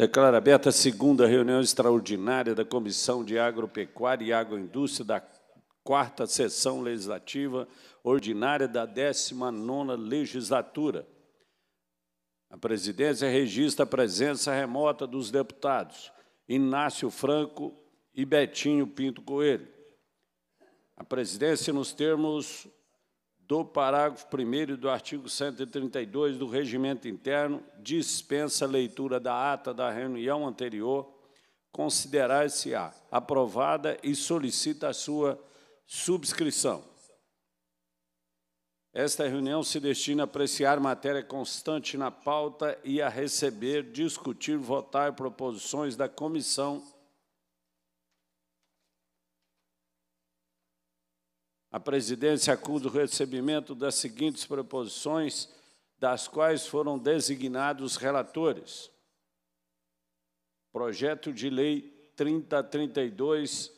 Declaro aberta a segunda reunião extraordinária da Comissão de Agropecuária e Agroindústria da quarta sessão legislativa ordinária da 19ª legislatura. A presidência registra a presença remota dos deputados Inácio Franco e Betinho Pinto Coelho. A presidência, nos termos do parágrafo 1 do artigo 132 do Regimento Interno, dispensa a leitura da ata da reunião anterior, considerar-se á aprovada e solicita a sua subscrição. Esta reunião se destina a apreciar matéria constante na pauta e a receber, discutir, votar proposições da comissão A presidência acusa o recebimento das seguintes proposições, das quais foram designados relatores. Projeto de Lei 3032,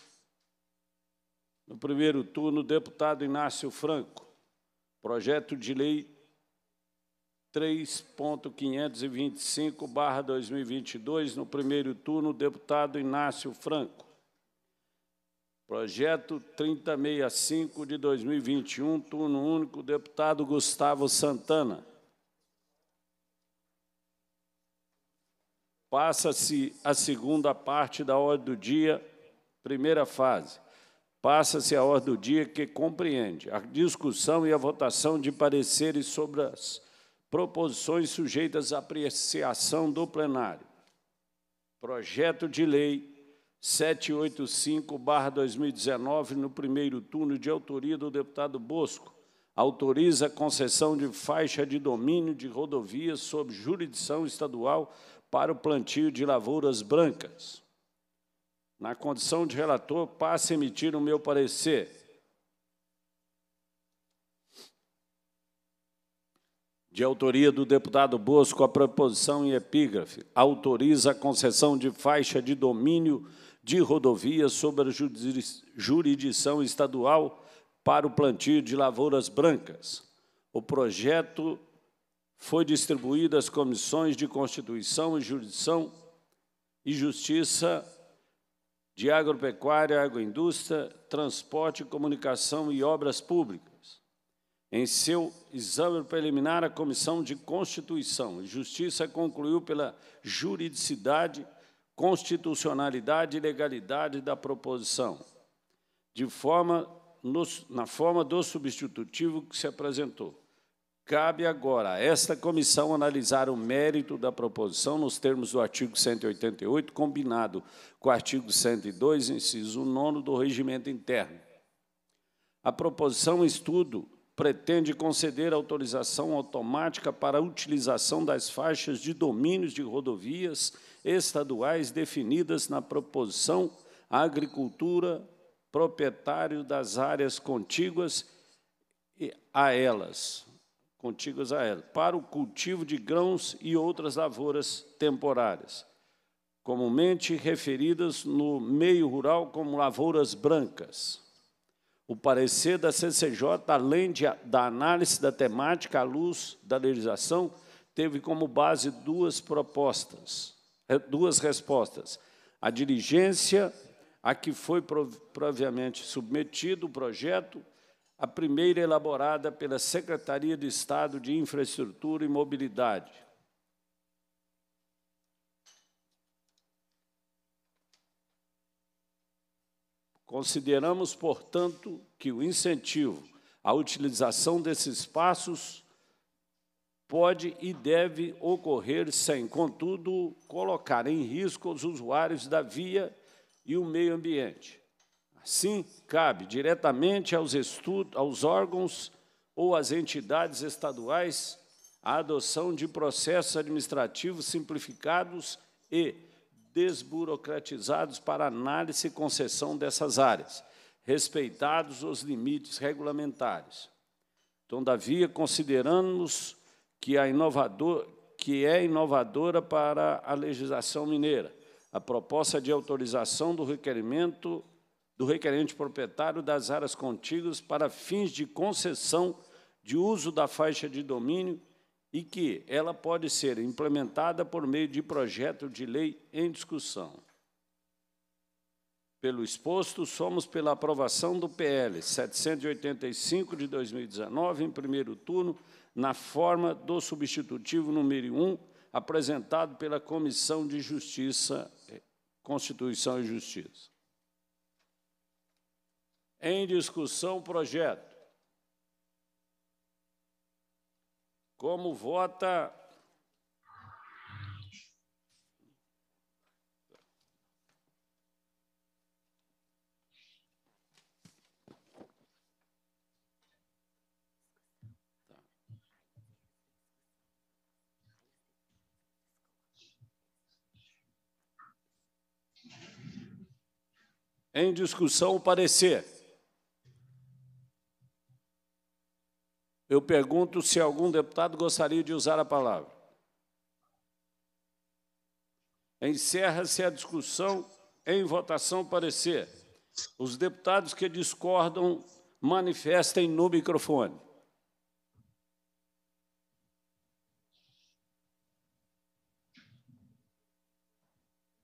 no primeiro turno, deputado Inácio Franco. Projeto de Lei 3.525, 2022, no primeiro turno, deputado Inácio Franco. Projeto 3065 de 2021, turno único, deputado Gustavo Santana. Passa-se a segunda parte da ordem do dia, primeira fase. Passa-se a ordem do dia que compreende a discussão e a votação de pareceres sobre as proposições sujeitas à apreciação do plenário. Projeto de lei 785-2019, no primeiro turno, de autoria do deputado Bosco, autoriza a concessão de faixa de domínio de rodovias sob jurisdição estadual para o plantio de lavouras brancas. Na condição de relator, passo a emitir o meu parecer. de autoria do deputado Bosco, a proposição em epígrafe autoriza a concessão de faixa de domínio de rodovias sobre a jurisdição estadual para o plantio de lavouras brancas. O projeto foi distribuído às comissões de Constituição e Jurisdição e Justiça de Agropecuária, Agroindústria, Transporte, Comunicação e Obras Públicas. Em seu exame preliminar, a Comissão de Constituição e Justiça concluiu pela juridicidade constitucionalidade e legalidade da proposição, de forma, no, na forma do substitutivo que se apresentou. Cabe agora a esta comissão analisar o mérito da proposição nos termos do artigo 188, combinado com o artigo 102, inciso 9 do regimento interno. A proposição estudo pretende conceder autorização automática para a utilização das faixas de domínios de rodovias estaduais definidas na proposição agricultura, proprietário das áreas contíguas a elas, contíguas a elas, para o cultivo de grãos e outras lavouras temporárias, comumente referidas no meio rural como lavouras brancas. O parecer da CCJ, além de, da análise da temática à luz da legislação, teve como base duas propostas, é, duas respostas. A diligência a que foi previamente submetido o projeto, a primeira elaborada pela Secretaria de Estado de Infraestrutura e Mobilidade, Consideramos, portanto, que o incentivo à utilização desses espaços pode e deve ocorrer sem, contudo, colocar em risco os usuários da via e o meio ambiente. Assim, cabe diretamente aos, aos órgãos ou às entidades estaduais a adoção de processos administrativos simplificados e desburocratizados para análise e concessão dessas áreas, respeitados os limites regulamentares. Todavia, então, consideramos que, a inovador, que é inovadora para a legislação mineira a proposta de autorização do requerimento do requerente proprietário das áreas contíguas para fins de concessão de uso da faixa de domínio e que ela pode ser implementada por meio de projeto de lei em discussão. Pelo exposto, somos pela aprovação do PL 785 de 2019, em primeiro turno, na forma do substitutivo número 1, apresentado pela Comissão de Justiça, eh, Constituição e Justiça. Em discussão, o projeto. Como vota. Em discussão, o parecer. Eu pergunto se algum deputado gostaria de usar a palavra. Encerra-se a discussão em votação parecer. Os deputados que discordam manifestem no microfone.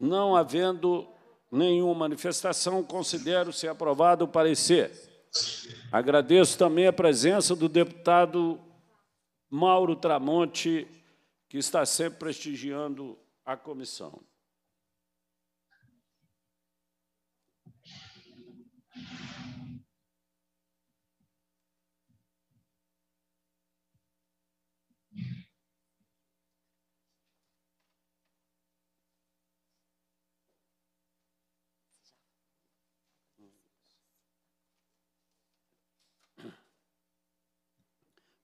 Não havendo nenhuma manifestação, considero-se aprovado o parecer. Agradeço também a presença do deputado Mauro Tramonte, que está sempre prestigiando a comissão.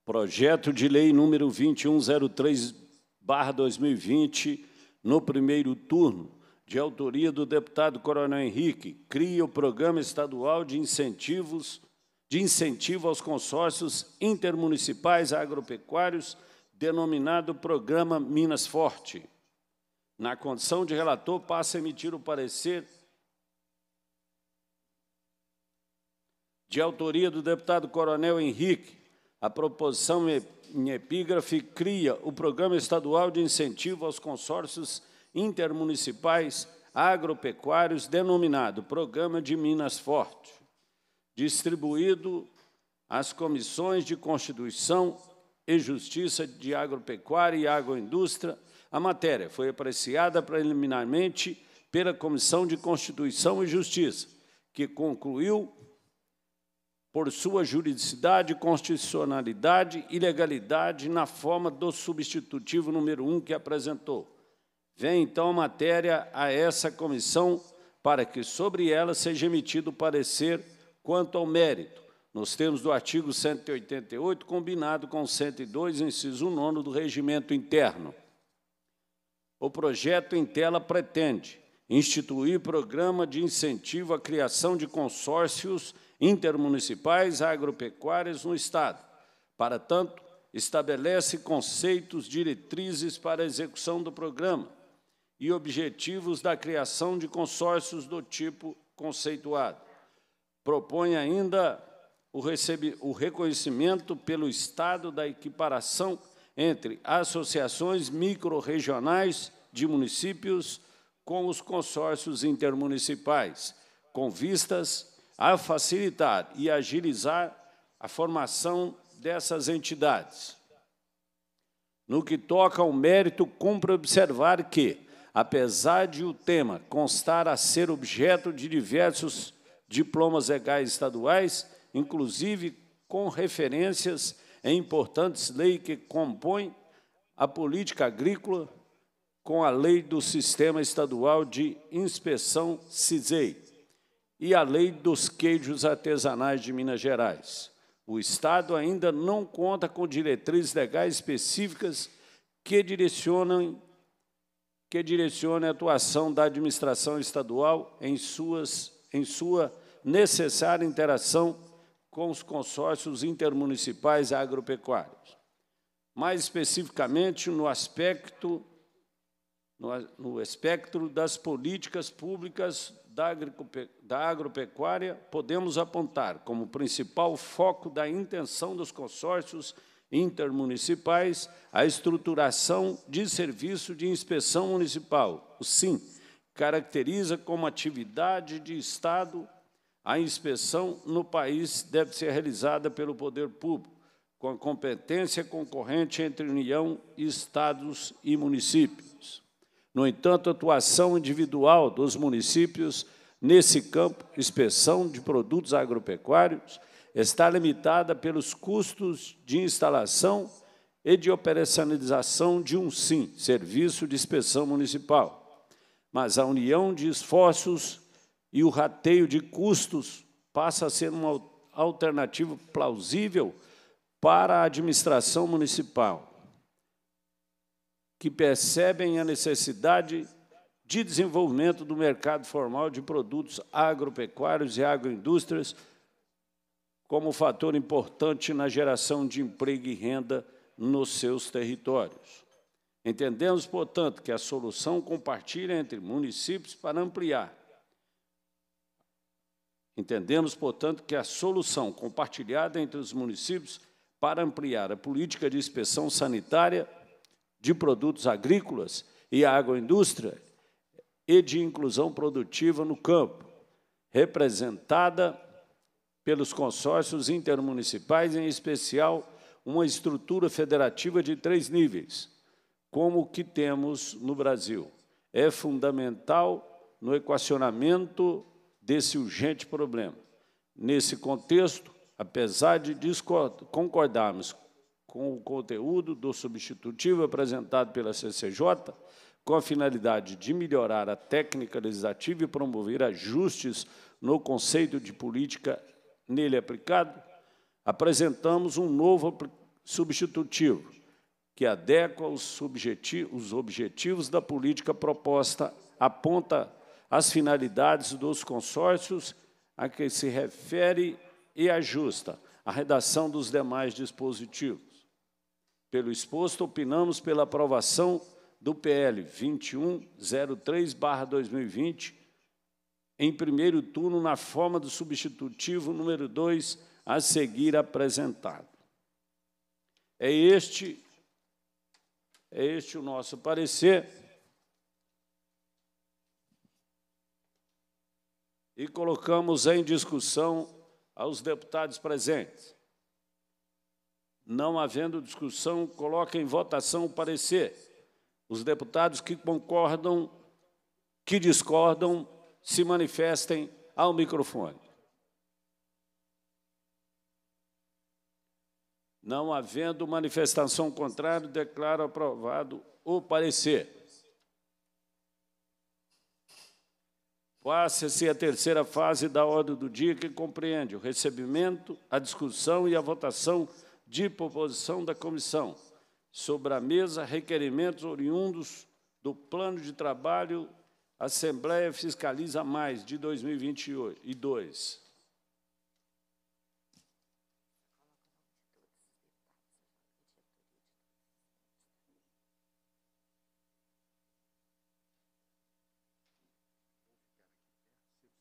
Projeto de Lei número 2103-2020, no primeiro turno, de autoria do deputado Coronel Henrique, cria o Programa Estadual de Incentivos de Incentivo aos Consórcios Intermunicipais Agropecuários, denominado Programa Minas Forte. Na condição de relator, passa a emitir o parecer de autoria do deputado Coronel Henrique, a proposição em epígrafe cria o Programa Estadual de Incentivo aos Consórcios Intermunicipais Agropecuários, denominado Programa de Minas Forte, distribuído às comissões de Constituição e Justiça de Agropecuária e Agroindústria. A matéria foi apreciada preliminarmente pela Comissão de Constituição e Justiça, que concluiu por sua juridicidade, constitucionalidade e legalidade na forma do substitutivo número 1 que apresentou. Vem, então, a matéria a essa comissão para que sobre ela seja emitido parecer quanto ao mérito, nos termos do artigo 188, combinado com 102, inciso 9 do Regimento Interno. O projeto em tela pretende instituir programa de incentivo à criação de consórcios intermunicipais agropecuárias no Estado. Para tanto, estabelece conceitos, diretrizes para a execução do programa e objetivos da criação de consórcios do tipo conceituado. Propõe ainda o, recebe, o reconhecimento pelo Estado da equiparação entre associações microrregionais de municípios com os consórcios intermunicipais, com vistas a facilitar e agilizar a formação dessas entidades. No que toca ao mérito, cumpre observar que, apesar de o tema constar a ser objeto de diversos diplomas legais estaduais, inclusive com referências em importantes leis que compõem a política agrícola, com a lei do Sistema Estadual de Inspeção CISEI e a lei dos queijos artesanais de Minas Gerais. O Estado ainda não conta com diretrizes legais específicas que direcionem, que direcionem a atuação da administração estadual em, suas, em sua necessária interação com os consórcios intermunicipais agropecuários. Mais especificamente, no aspecto no, no espectro das políticas públicas da agropecuária, podemos apontar como principal foco da intenção dos consórcios intermunicipais a estruturação de serviço de inspeção municipal, o SIM, caracteriza como atividade de Estado a inspeção no país deve ser realizada pelo poder público, com a competência concorrente entre União, Estados e municípios. No entanto, a atuação individual dos municípios nesse campo, inspeção de produtos agropecuários, está limitada pelos custos de instalação e de operacionalização de um SIM, Serviço de Inspeção Municipal. Mas a união de esforços e o rateio de custos passa a ser uma alternativa plausível para a administração municipal que percebem a necessidade de desenvolvimento do mercado formal de produtos agropecuários e agroindústrias como fator importante na geração de emprego e renda nos seus territórios. Entendemos, portanto, que a solução compartilha entre municípios para ampliar. Entendemos, portanto, que a solução compartilhada entre os municípios para ampliar a política de inspeção sanitária de produtos agrícolas e agroindústria e de inclusão produtiva no campo, representada pelos consórcios intermunicipais, em especial uma estrutura federativa de três níveis, como o que temos no Brasil. É fundamental no equacionamento desse urgente problema. Nesse contexto, apesar de concordarmos com o conteúdo do substitutivo apresentado pela CCJ, com a finalidade de melhorar a técnica legislativa e promover ajustes no conceito de política nele aplicado, apresentamos um novo substitutivo que adequa os, os objetivos da política proposta, aponta as finalidades dos consórcios a que se refere e ajusta a redação dos demais dispositivos. Pelo exposto, opinamos pela aprovação do PL 2103-2020, em primeiro turno, na forma do substitutivo número 2, a seguir apresentado. É este, é este o nosso parecer. E colocamos em discussão aos deputados presentes. Não havendo discussão, coloca em votação o parecer. Os deputados que concordam, que discordam, se manifestem ao microfone. Não havendo manifestação contrária, declaro aprovado o parecer. Passa-se a terceira fase da ordem do dia, que compreende o recebimento, a discussão e a votação de proposição da comissão. Sobre a mesa, requerimentos oriundos do plano de trabalho Assembleia Fiscaliza Mais de 2022.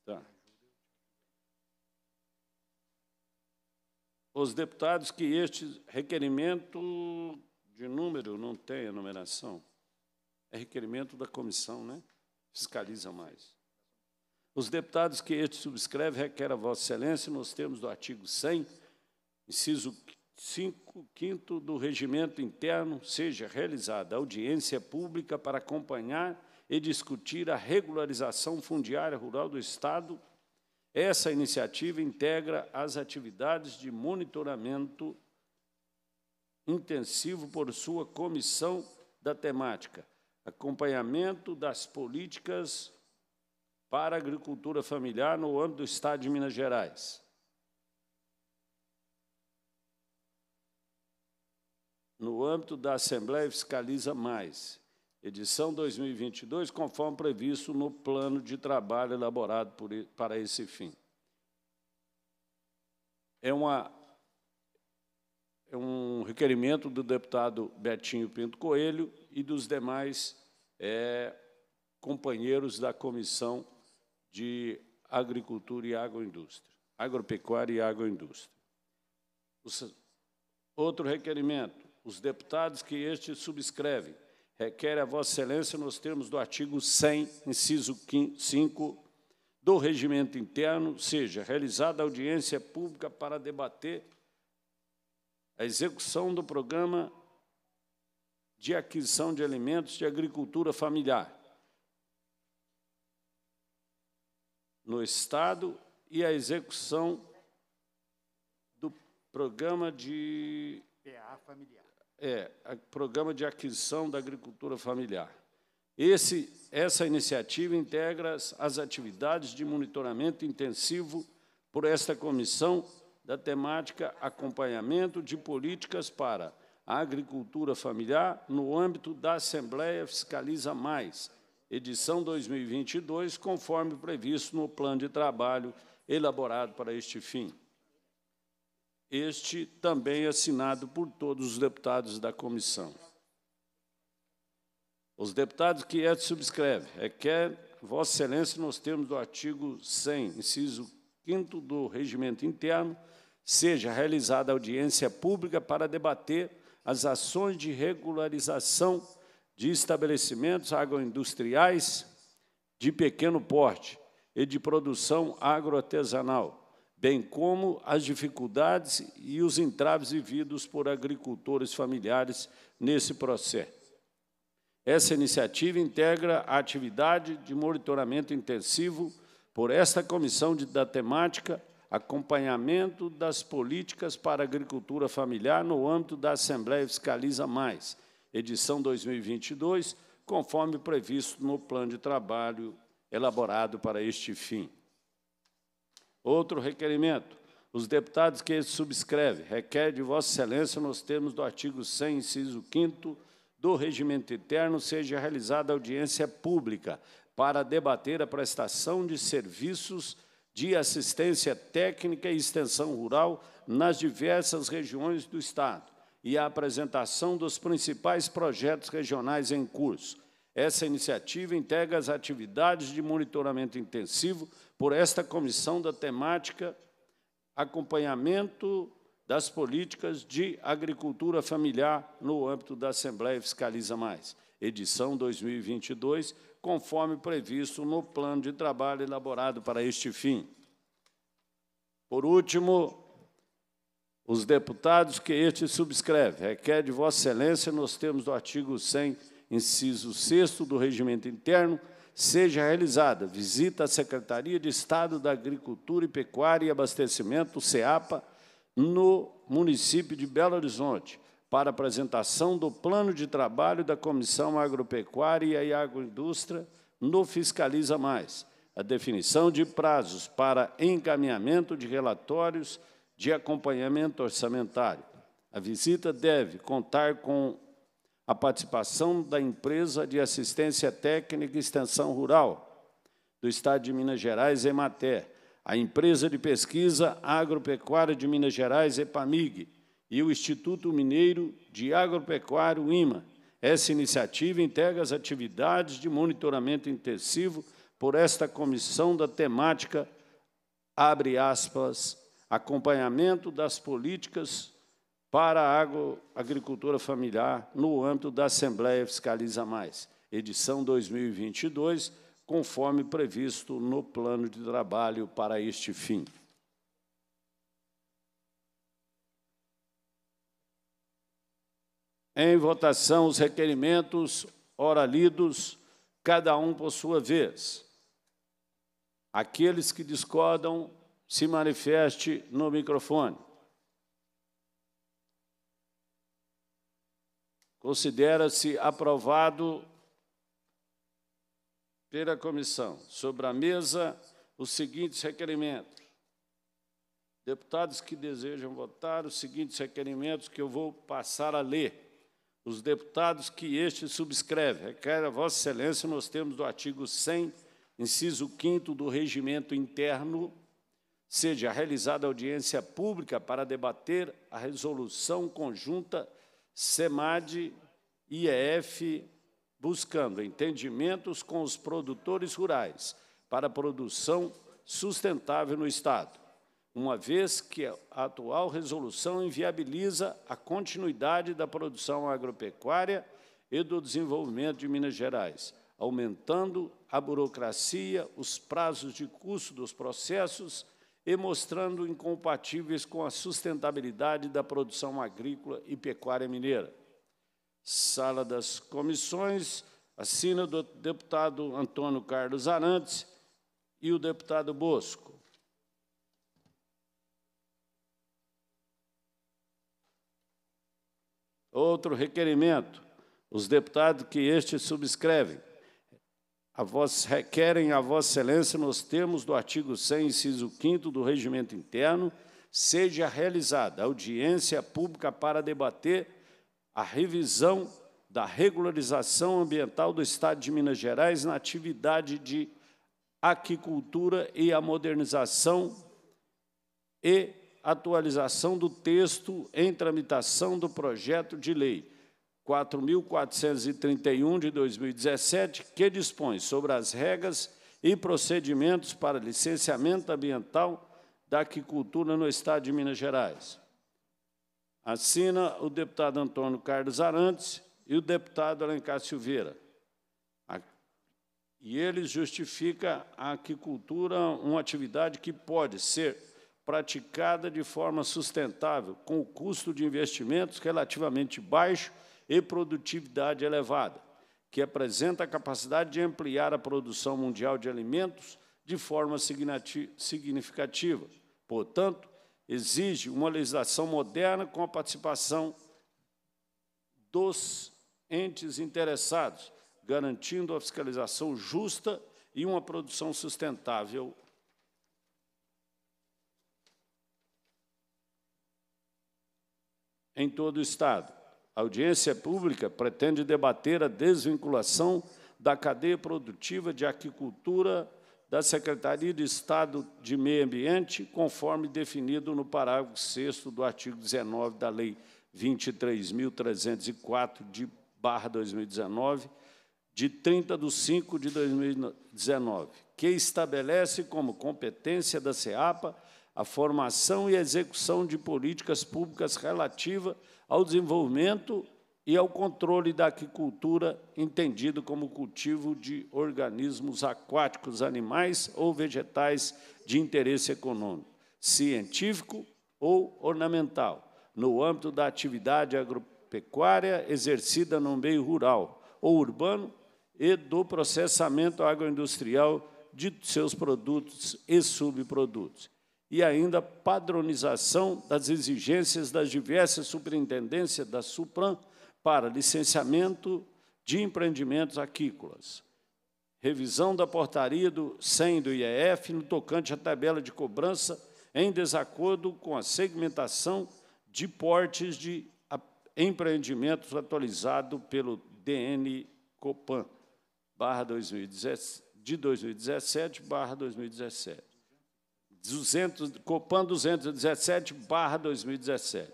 Tá. os deputados que este requerimento de número não tem a numeração. É requerimento da comissão, né? Fiscaliza mais. Os deputados que este subscreve requer a Vossa Excelência, nos termos do artigo 100, inciso 5 quinto do regimento interno, seja realizada audiência pública para acompanhar e discutir a regularização fundiária rural do Estado essa iniciativa integra as atividades de monitoramento intensivo por sua comissão da temática, acompanhamento das políticas para a agricultura familiar no âmbito do Estado de Minas Gerais. No âmbito da Assembleia Fiscaliza Mais, edição 2022, conforme previsto no plano de trabalho elaborado por, para esse fim. É, uma, é um requerimento do deputado Betinho Pinto Coelho e dos demais é, companheiros da Comissão de Agricultura e Agroindústria, Agropecuária e Agroindústria. Os, outro requerimento, os deputados que este subscrevem requer a Vossa Excelência, nos termos do artigo 100, inciso 5 do regimento interno, seja realizada audiência pública para debater a execução do programa de aquisição de alimentos de agricultura familiar no Estado e a execução do programa de PA familiar é o Programa de Aquisição da Agricultura Familiar. Esse, essa iniciativa integra as atividades de monitoramento intensivo por esta comissão da temática acompanhamento de políticas para a agricultura familiar no âmbito da Assembleia Fiscaliza Mais, edição 2022, conforme previsto no plano de trabalho elaborado para este fim este também assinado por todos os deputados da comissão. Os deputados que é subscreve, requer é é, Vossa Excelência, nos termos do artigo 100, inciso 5 do regimento interno, seja realizada audiência pública para debater as ações de regularização de estabelecimentos agroindustriais de pequeno porte e de produção agroartesanal, bem como as dificuldades e os entraves vividos por agricultores familiares nesse processo. Essa iniciativa integra a atividade de monitoramento intensivo por esta comissão de, da temática acompanhamento das políticas para agricultura familiar no âmbito da Assembleia Fiscaliza Mais, edição 2022, conforme previsto no plano de trabalho elaborado para este fim. Outro requerimento. Os deputados que subscreve requer de Vossa Excelência, nos termos do artigo 100, inciso 5 do Regimento Interno, seja realizada audiência pública para debater a prestação de serviços de assistência técnica e extensão rural nas diversas regiões do Estado e a apresentação dos principais projetos regionais em curso essa iniciativa integra as atividades de monitoramento intensivo por esta comissão da temática acompanhamento das políticas de agricultura familiar no âmbito da Assembleia Fiscaliza Mais, edição 2022, conforme previsto no plano de trabalho elaborado para este fim. Por último, os deputados que este subscreve requer de Vossa Excelência, nos termos do artigo 100 inciso VI do Regimento Interno, seja realizada visita à Secretaria de Estado da Agricultura e Pecuária e Abastecimento, SEAPA, no município de Belo Horizonte, para apresentação do plano de trabalho da Comissão Agropecuária e Agroindústria no Fiscaliza Mais, a definição de prazos para encaminhamento de relatórios de acompanhamento orçamentário. A visita deve contar com a participação da empresa de assistência técnica e extensão rural do Estado de Minas Gerais, EMATER, a empresa de pesquisa agropecuária de Minas Gerais, EPAMIG, e o Instituto Mineiro de Agropecuário, IMA. Essa iniciativa integra as atividades de monitoramento intensivo por esta comissão da temática, abre aspas, acompanhamento das políticas para a agricultura familiar no âmbito da Assembleia Fiscaliza Mais, edição 2022, conforme previsto no plano de trabalho para este fim. Em votação, os requerimentos, ora lidos, cada um por sua vez. Aqueles que discordam, se manifeste no microfone. Considera-se aprovado pela comissão sobre a mesa os seguintes requerimentos. Deputados que desejam votar os seguintes requerimentos que eu vou passar a ler. Os deputados que este subscreve, requer a Vossa Excelência nos termos do artigo 100, inciso 5 do regimento interno, seja realizada audiência pública para debater a resolução conjunta SEMAD, IEF, buscando entendimentos com os produtores rurais para produção sustentável no Estado, uma vez que a atual resolução inviabiliza a continuidade da produção agropecuária e do desenvolvimento de Minas Gerais, aumentando a burocracia, os prazos de custo dos processos e mostrando incompatíveis com a sustentabilidade da produção agrícola e pecuária mineira. Sala das comissões, assina do deputado Antônio Carlos Arantes e o deputado Bosco. Outro requerimento, os deputados que este subscrevem a vós requerem a Vossa Excelência, nos termos do artigo 100, inciso 5 do Regimento Interno, seja realizada audiência pública para debater a revisão da regularização ambiental do Estado de Minas Gerais na atividade de aquicultura e a modernização e atualização do texto em tramitação do projeto de lei 4.431 de 2017, que dispõe sobre as regras e procedimentos para licenciamento ambiental da aquicultura no Estado de Minas Gerais. Assina o deputado Antônio Carlos Arantes e o deputado Alencar Silveira. E ele justifica a aquicultura uma atividade que pode ser praticada de forma sustentável, com o custo de investimentos relativamente baixo e produtividade elevada, que apresenta a capacidade de ampliar a produção mundial de alimentos de forma significativa. Portanto, exige uma legislação moderna com a participação dos entes interessados, garantindo a fiscalização justa e uma produção sustentável. Em todo o Estado. A audiência pública pretende debater a desvinculação da cadeia produtiva de aquicultura da Secretaria de Estado de Meio Ambiente, conforme definido no parágrafo 6 do artigo 19 da Lei 23.304, de barra 2019, de 30 de 5 de 2019, que estabelece como competência da SEAPA a formação e execução de políticas públicas relativas ao desenvolvimento e ao controle da aquicultura, entendido como cultivo de organismos aquáticos, animais ou vegetais de interesse econômico, científico ou ornamental, no âmbito da atividade agropecuária exercida no meio rural ou urbano e do processamento agroindustrial de seus produtos e subprodutos, e ainda padronização das exigências das diversas superintendências da SUPRAM para licenciamento de empreendimentos aquícolas. Revisão da portaria do 100 do IEF no tocante à tabela de cobrança em desacordo com a segmentação de portes de empreendimentos atualizado pelo DN Copan barra 2017, de 2017 barra 2017. 200, Copan 217, barra 2017.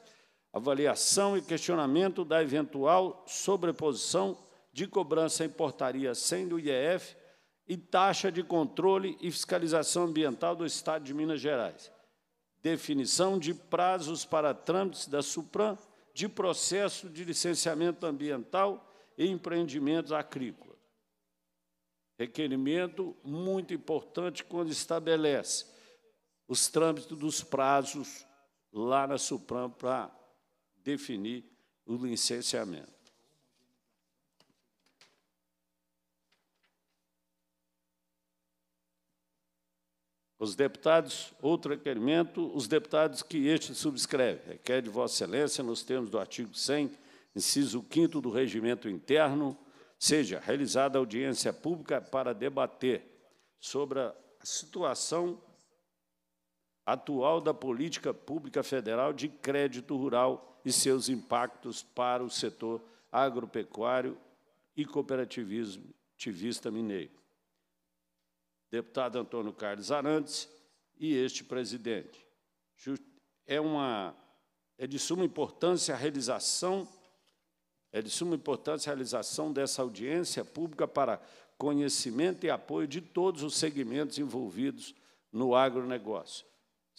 Avaliação e questionamento da eventual sobreposição de cobrança em portaria 100 do IEF e taxa de controle e fiscalização ambiental do Estado de Minas Gerais. Definição de prazos para trâmites da SUPRAM de processo de licenciamento ambiental e empreendimentos agrícolas. Requerimento muito importante quando estabelece os trâmites dos prazos lá na Supram para definir o licenciamento. Os deputados, outro requerimento, os deputados que este subscreve, requer de Vossa Excelência, nos termos do artigo 100, inciso 5 do Regimento Interno, seja realizada audiência pública para debater sobre a situação atual da política pública federal de crédito rural e seus impactos para o setor agropecuário e cooperativista mineiro. Deputado Antônio Carlos Arantes e este presidente. É, uma, é de suma importância a realização é de suma importância a realização dessa audiência pública para conhecimento e apoio de todos os segmentos envolvidos no agronegócio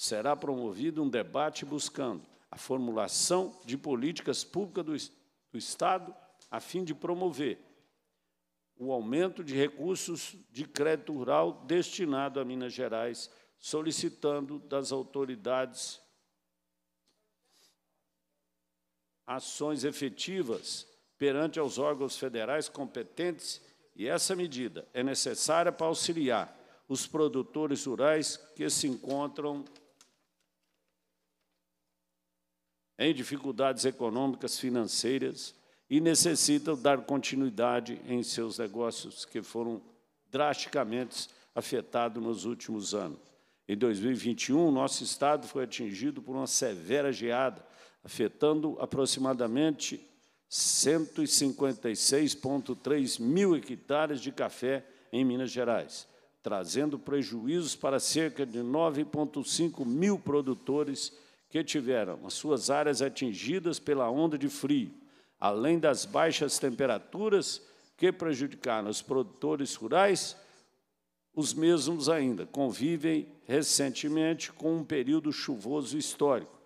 será promovido um debate buscando a formulação de políticas públicas do, do Estado a fim de promover o aumento de recursos de crédito rural destinado a Minas Gerais, solicitando das autoridades ações efetivas perante aos órgãos federais competentes, e essa medida é necessária para auxiliar os produtores rurais que se encontram em dificuldades econômicas, financeiras e necessitam dar continuidade em seus negócios que foram drasticamente afetados nos últimos anos. Em 2021, nosso estado foi atingido por uma severa geada, afetando aproximadamente 156,3 mil hectares de café em Minas Gerais, trazendo prejuízos para cerca de 9,5 mil produtores que tiveram as suas áreas atingidas pela onda de frio, além das baixas temperaturas que prejudicaram os produtores rurais, os mesmos ainda convivem recentemente com um período chuvoso histórico,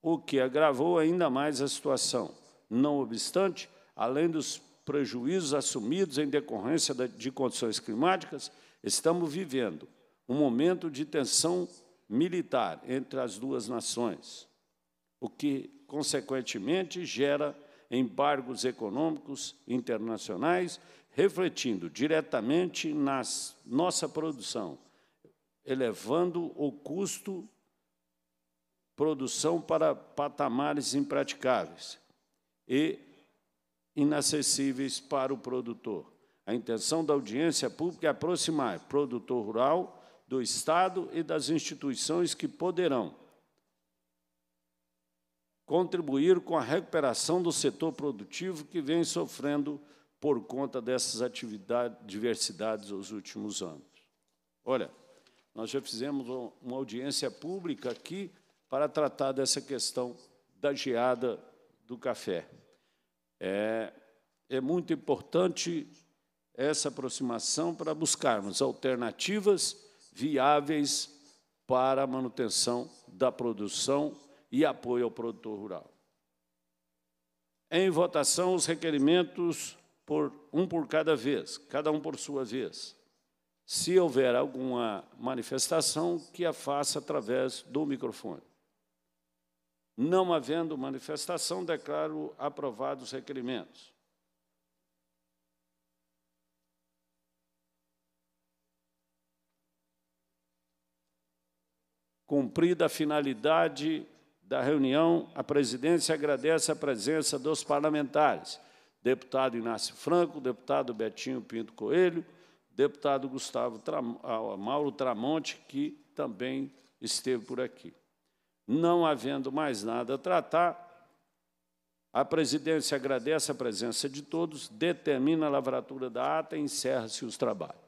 o que agravou ainda mais a situação. Não obstante, além dos prejuízos assumidos em decorrência de condições climáticas, estamos vivendo um momento de tensão militar entre as duas nações, o que, consequentemente, gera embargos econômicos internacionais, refletindo diretamente na nossa produção, elevando o custo produção para patamares impraticáveis e inacessíveis para o produtor. A intenção da audiência pública é aproximar produtor rural do Estado e das instituições que poderão contribuir com a recuperação do setor produtivo que vem sofrendo por conta dessas atividades, diversidades nos últimos anos. Olha, nós já fizemos uma audiência pública aqui para tratar dessa questão da geada do café. É, é muito importante essa aproximação para buscarmos alternativas viáveis para a manutenção da produção e apoio ao produtor rural. Em votação, os requerimentos, por, um por cada vez, cada um por sua vez. Se houver alguma manifestação, que a faça através do microfone. Não havendo manifestação, declaro aprovados os requerimentos. Cumprida a finalidade da reunião, a presidência agradece a presença dos parlamentares, deputado Inácio Franco, deputado Betinho Pinto Coelho, deputado Gustavo Tram, ah, Mauro Tramonte, que também esteve por aqui. Não havendo mais nada a tratar, a presidência agradece a presença de todos, determina a lavratura da ata e encerra-se os trabalhos.